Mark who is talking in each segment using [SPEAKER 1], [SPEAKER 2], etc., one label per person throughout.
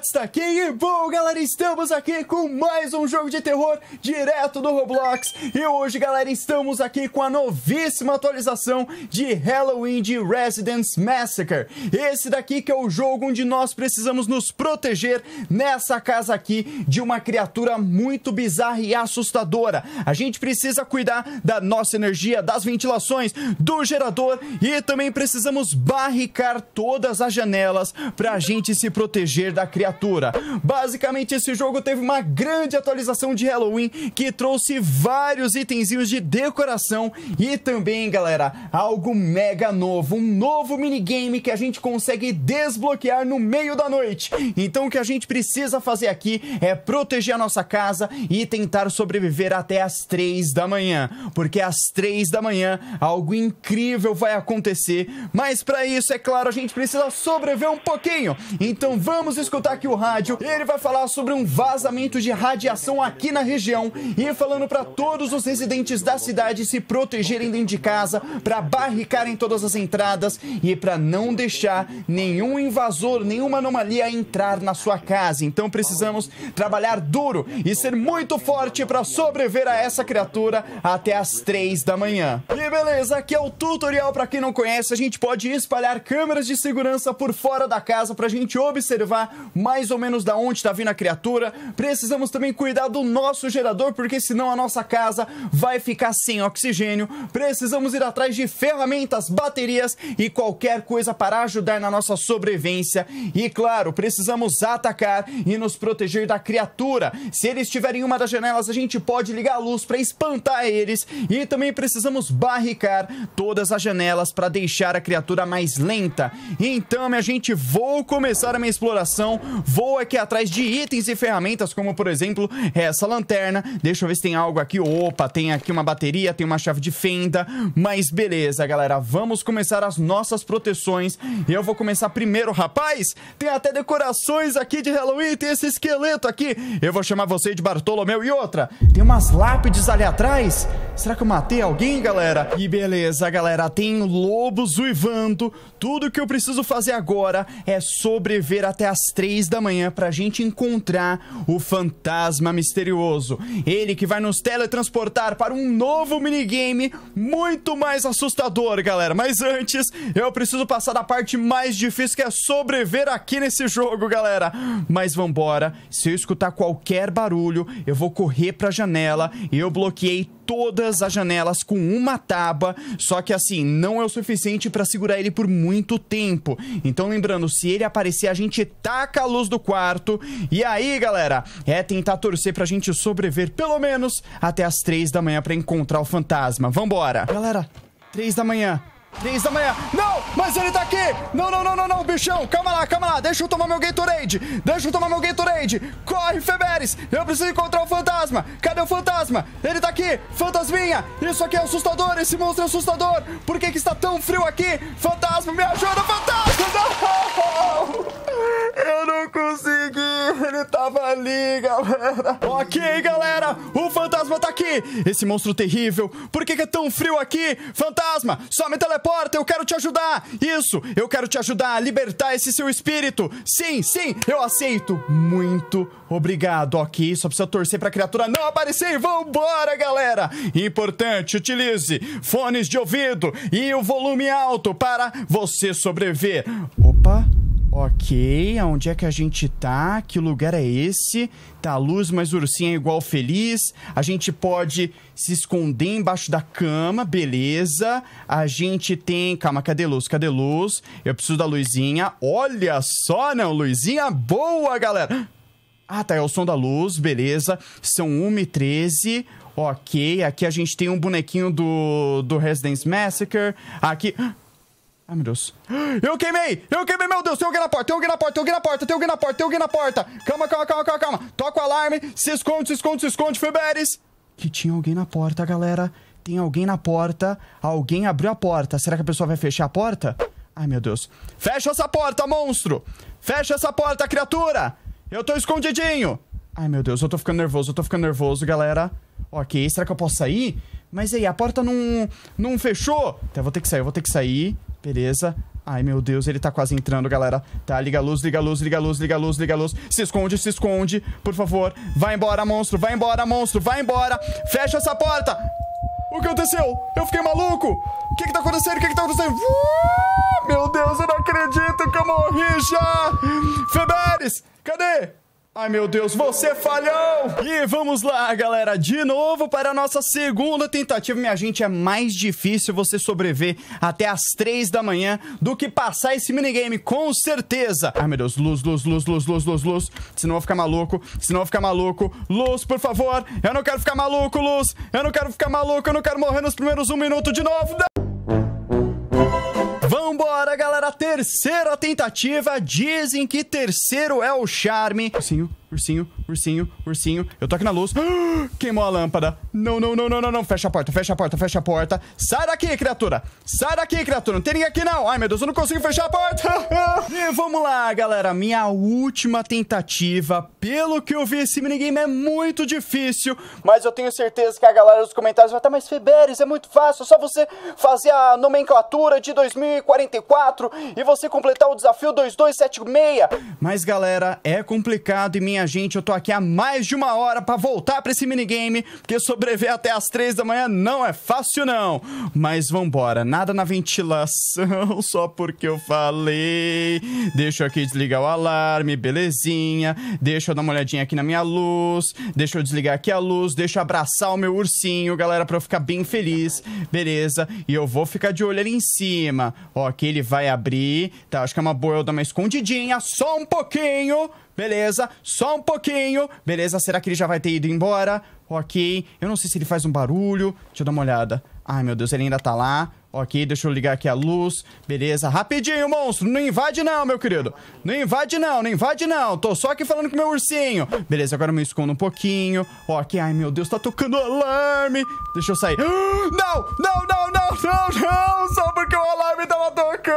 [SPEAKER 1] Bot tá aqui e bom, galera, estamos aqui com mais um jogo de terror direto do Roblox E hoje, galera, estamos aqui com a novíssima atualização de Halloween de Residence Massacre Esse daqui que é o jogo onde nós precisamos nos proteger nessa casa aqui de uma criatura muito bizarra e assustadora A gente precisa cuidar da nossa energia, das ventilações, do gerador E também precisamos barricar todas as janelas para a gente se proteger da criatura criatura. Basicamente, esse jogo teve uma grande atualização de Halloween que trouxe vários itenzinhos de decoração e também, galera, algo mega novo, um novo minigame que a gente consegue desbloquear no meio da noite. Então, o que a gente precisa fazer aqui é proteger a nossa casa e tentar sobreviver até as três da manhã, porque às três da manhã algo incrível vai acontecer. Mas para isso, é claro, a gente precisa sobreviver um pouquinho. Então, vamos escutar aqui o rádio e ele vai falar sobre um vazamento de radiação aqui na região e falando para todos os residentes da cidade se protegerem dentro de casa, para barricarem todas as entradas e para não deixar nenhum invasor, nenhuma anomalia entrar na sua casa. Então precisamos trabalhar duro e ser muito forte para sobreviver a essa criatura até as três da manhã. E beleza, aqui é o tutorial para quem não conhece, a gente pode espalhar câmeras de segurança por fora da casa para a gente observar mais mais ou menos da onde está vindo a criatura. Precisamos também cuidar do nosso gerador, porque senão a nossa casa vai ficar sem oxigênio. Precisamos ir atrás de ferramentas, baterias e qualquer coisa para ajudar na nossa sobrevivência. E claro, precisamos atacar e nos proteger da criatura. Se eles estiverem em uma das janelas, a gente pode ligar a luz para espantar eles. E também precisamos barricar todas as janelas para deixar a criatura mais lenta. Então, minha gente, vou começar a minha exploração. Vou aqui atrás de itens e ferramentas, como por exemplo essa lanterna. Deixa eu ver se tem algo aqui. Opa, tem aqui uma bateria, tem uma chave de fenda. Mas beleza, galera, vamos começar as nossas proteções. Eu vou começar primeiro, rapaz. Tem até decorações aqui de Halloween, tem esse esqueleto aqui. Eu vou chamar você de Bartolomeu e outra. Tem umas lápides ali atrás. Será que eu matei alguém, galera? E beleza, galera, tem lobos uivando. Tudo que eu preciso fazer agora é sobreviver até as três da manhã pra gente encontrar o fantasma misterioso. Ele que vai nos teletransportar para um novo minigame muito mais assustador, galera. Mas antes, eu preciso passar da parte mais difícil que é sobreviver aqui nesse jogo, galera. Mas vambora, se eu escutar qualquer barulho, eu vou correr pra janela e eu bloqueei todas as janelas com uma tábua, só que assim, não é o suficiente para segurar ele por muito tempo. Então lembrando, se ele aparecer, a gente taca a luz do quarto. E aí, galera, é tentar torcer pra gente sobreviver pelo menos até as três da manhã para encontrar o fantasma. Vambora! Galera, três da manhã, 3 da manhã. Não, mas ele tá aqui. Não, não, não, não, não, bichão. Calma lá, calma lá. Deixa eu tomar meu Gatorade. Deixa eu tomar meu Gatorade. Corre, Feberes. Eu preciso encontrar o fantasma. Cadê o fantasma? Ele tá aqui. Fantasminha. Isso aqui é assustador. Esse monstro é assustador. Por que que está tão frio aqui? Fantasma, me ajuda. Fantasma, não. Eu não consegui. Ele tava ali, galera. Ok, galera. O fantasma tá aqui. Esse monstro terrível. Por que, que é tão frio aqui? Fantasma, só me teleporta. Eu quero te ajudar. Isso, eu quero te ajudar a libertar esse seu espírito. Sim, sim, eu aceito. Muito obrigado. Ok, só precisa torcer pra criatura não aparecer. Vambora, galera. Importante, utilize fones de ouvido e o volume alto para você sobreviver. Opa. Ok, aonde é que a gente tá? Que lugar é esse? Tá a luz, mas o ursinho é igual feliz. A gente pode se esconder embaixo da cama, beleza. A gente tem. Calma, cadê luz? Cadê luz? Eu preciso da luzinha. Olha só, não, luzinha boa, galera! Ah, tá, é o som da luz, beleza. São 1h13. Ok, aqui a gente tem um bonequinho do, do Residence Massacre. Aqui. Ai, meu Deus. Eu queimei! Eu queimei, meu Deus! Tem alguém na porta, tem alguém na porta, tem alguém na porta, tem alguém na porta, tem alguém na porta! Calma, calma, calma, calma, calma! Toca o alarme, se esconde, se esconde, se esconde, Feberes! Que tinha alguém na porta, galera. Tem alguém na porta. Alguém abriu a porta. Será que a pessoa vai fechar a porta? Ai, meu Deus. Fecha essa porta, monstro! Fecha essa porta, criatura! Eu tô escondidinho! Ai, meu Deus, eu tô ficando nervoso, eu tô ficando nervoso, galera. Ok, será que eu posso sair? Mas aí, a porta não, não fechou. Então eu vou ter que sair, eu vou ter que sair. Beleza. Ai, meu Deus, ele tá quase entrando, galera. Tá, liga a luz, liga a luz, liga a luz, liga a luz, liga a luz. Se esconde, se esconde, por favor. Vai embora, monstro, vai embora, monstro, vai embora. Fecha essa porta. O que aconteceu? Eu fiquei maluco. O que que tá acontecendo? O que que tá acontecendo? meu Deus, eu não acredito que eu morri já. Feberes, cadê? Ai meu Deus, você falhou! E vamos lá, galera, de novo para a nossa segunda tentativa. Minha gente, é mais difícil você sobreviver até as três da manhã do que passar esse minigame, com certeza. Ai meu Deus, luz, luz, luz, luz, luz, luz, luz. Senão eu vou ficar maluco, senão eu vou ficar maluco. Luz, por favor, eu não quero ficar maluco, luz. Eu não quero ficar maluco, eu não quero morrer nos primeiros um minuto de novo. Não! Vambora, galera! Terceira tentativa. Dizem que terceiro é o charme. Sim, ursinho, ursinho, ursinho. Eu tô aqui na luz. queimou a lâmpada. Não, não, não, não, não, não. Fecha a porta, fecha a porta, fecha a porta. Sai daqui, criatura. Sai daqui, criatura. Não tem ninguém aqui, não. Ai, meu Deus, eu não consigo fechar a porta. e vamos lá, galera. Minha última tentativa. Pelo que eu vi, esse minigame é muito difícil. Mas eu tenho certeza que a galera dos comentários vai estar, mais Feberes, é muito fácil. É só você fazer a nomenclatura de 2044 e você completar o desafio 2276. Mas, galera, é complicado e minha a gente. Eu tô aqui há mais de uma hora para voltar para esse minigame, porque sobreviver até as três da manhã não é fácil, não. Mas vambora, nada na ventilação, só porque eu falei. Deixa eu aqui desligar o alarme, belezinha. Deixa eu dar uma olhadinha aqui na minha luz. Deixa eu desligar aqui a luz. Deixa eu abraçar o meu ursinho, galera, pra eu ficar bem feliz. Beleza. E eu vou ficar de olho ali em cima. Ó, aqui ele vai abrir. Tá, acho que é uma boa eu dar uma escondidinha, só um pouquinho. Beleza, só um pouquinho. Beleza, será que ele já vai ter ido embora? Ok, eu não sei se ele faz um barulho. Deixa eu dar uma olhada. Ai, meu Deus, ele ainda tá lá. Ok, deixa eu ligar aqui a luz. Beleza, rapidinho, monstro. Não invade não, meu querido. Não invade não, não invade não. Tô só aqui falando com meu ursinho. Beleza, agora eu me escondo um pouquinho. Ok, ai meu Deus, tá tocando alarme. Deixa eu sair. Não, não, não, não, não, não. Só porque o alarme tava tocando.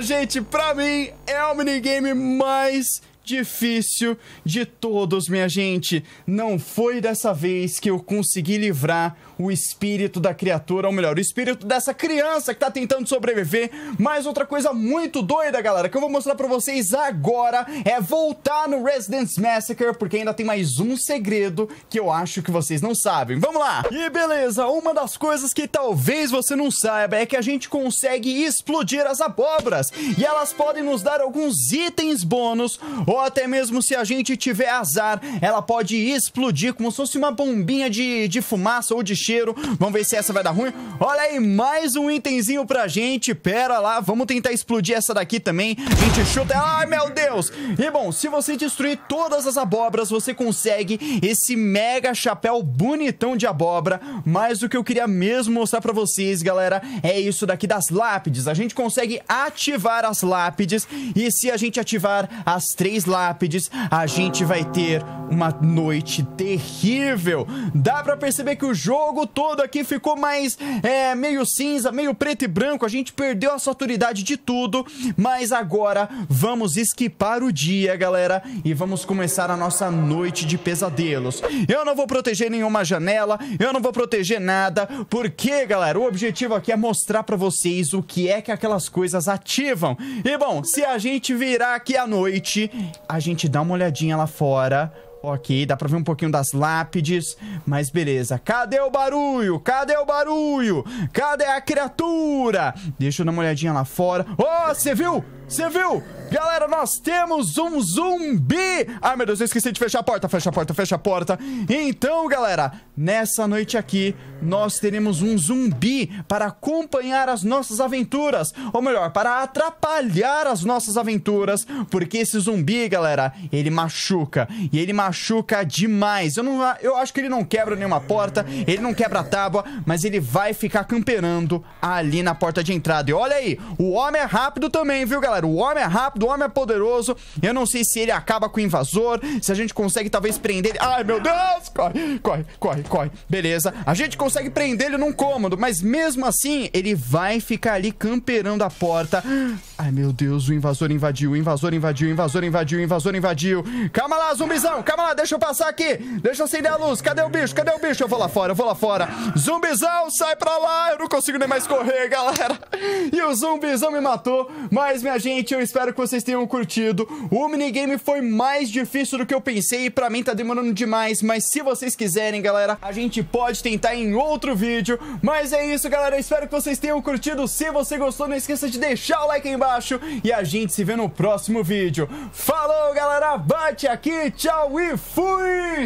[SPEAKER 1] gente, pra mim é o minigame mais difícil de todos, minha gente. Não foi dessa vez que eu consegui livrar o espírito da criatura, ou melhor, o espírito dessa criança que tá tentando sobreviver. Mas outra coisa muito doida, galera, que eu vou mostrar pra vocês agora é voltar no Residence Massacre, porque ainda tem mais um segredo que eu acho que vocês não sabem. Vamos lá! E beleza, uma das coisas que talvez você não saiba é que a gente consegue explodir as abóboras e elas podem nos dar alguns itens bônus ou ou até mesmo se a gente tiver azar, ela pode explodir como se fosse uma bombinha de, de fumaça ou de cheiro. Vamos ver se essa vai dar ruim. Olha aí, mais um itemzinho pra gente. Pera lá, vamos tentar explodir essa daqui também. A gente chuta. Ai, meu Deus! E bom, se você destruir todas as abobras, você consegue esse mega chapéu bonitão de abóbora. Mas o que eu queria mesmo mostrar pra vocês, galera, é isso daqui das lápides. A gente consegue ativar as lápides e se a gente ativar as três lápides, a gente vai ter uma noite terrível. Dá para perceber que o jogo todo aqui ficou mais é, meio cinza, meio preto e branco. A gente perdeu a saturidade de tudo, mas agora vamos esquipar o dia, galera, e vamos começar a nossa noite de pesadelos. Eu não vou proteger nenhuma janela, eu não vou proteger nada, porque, galera, o objetivo aqui é mostrar para vocês o que é que aquelas coisas ativam. E bom, se a gente virar aqui à noite, a gente dá uma olhadinha lá fora. Ok, dá pra ver um pouquinho das lápides, mas beleza. Cadê o barulho? Cadê o barulho? Cadê a criatura? Deixa eu dar uma olhadinha lá fora. Oh, você viu? Você viu? Galera, nós temos um zumbi! Ai, meu Deus, eu esqueci de fechar a porta. Fecha a porta, fecha a porta. Então, galera, nessa noite aqui, nós teremos um zumbi para acompanhar as nossas aventuras. Ou melhor, para atrapalhar as nossas aventuras. Porque esse zumbi, galera, ele machuca. E ele machuca demais. Eu, não, eu acho que ele não quebra nenhuma porta, ele não quebra a tábua, mas ele vai ficar camperando ali na porta de entrada. E olha aí, o homem é rápido também, viu, galera? O homem é rápido rápido, o homem é poderoso. Eu não sei se ele acaba com o invasor, se a gente consegue talvez prender ele. Ai, meu Deus! Corre, corre, corre, corre. Beleza. A gente consegue prender ele num cômodo, mas mesmo assim, ele vai ficar ali camperando a porta. Ai, meu Deus, o invasor invadiu, o invasor invadiu, o invasor invadiu, o invasor invadiu. Calma lá, zumbizão, calma lá, deixa eu passar aqui. Deixa eu acender a luz. Cadê o bicho? Cadê o bicho? Eu vou lá fora, eu vou lá fora. Zumbizão, sai pra lá. Eu não consigo nem mais correr, galera. E o zumbizão me matou. Mas, minha gente, eu espero que vocês tenham curtido. O minigame foi mais difícil do que eu pensei. Pra mim tá demorando demais. Mas se vocês quiserem, galera, a gente pode tentar em outro vídeo. Mas é isso, galera. Eu espero que vocês tenham curtido. Se você gostou, não esqueça de deixar o like aí embaixo embaixo e a gente se vê no próximo vídeo. Falou, galera! Bate aqui, tchau e fui!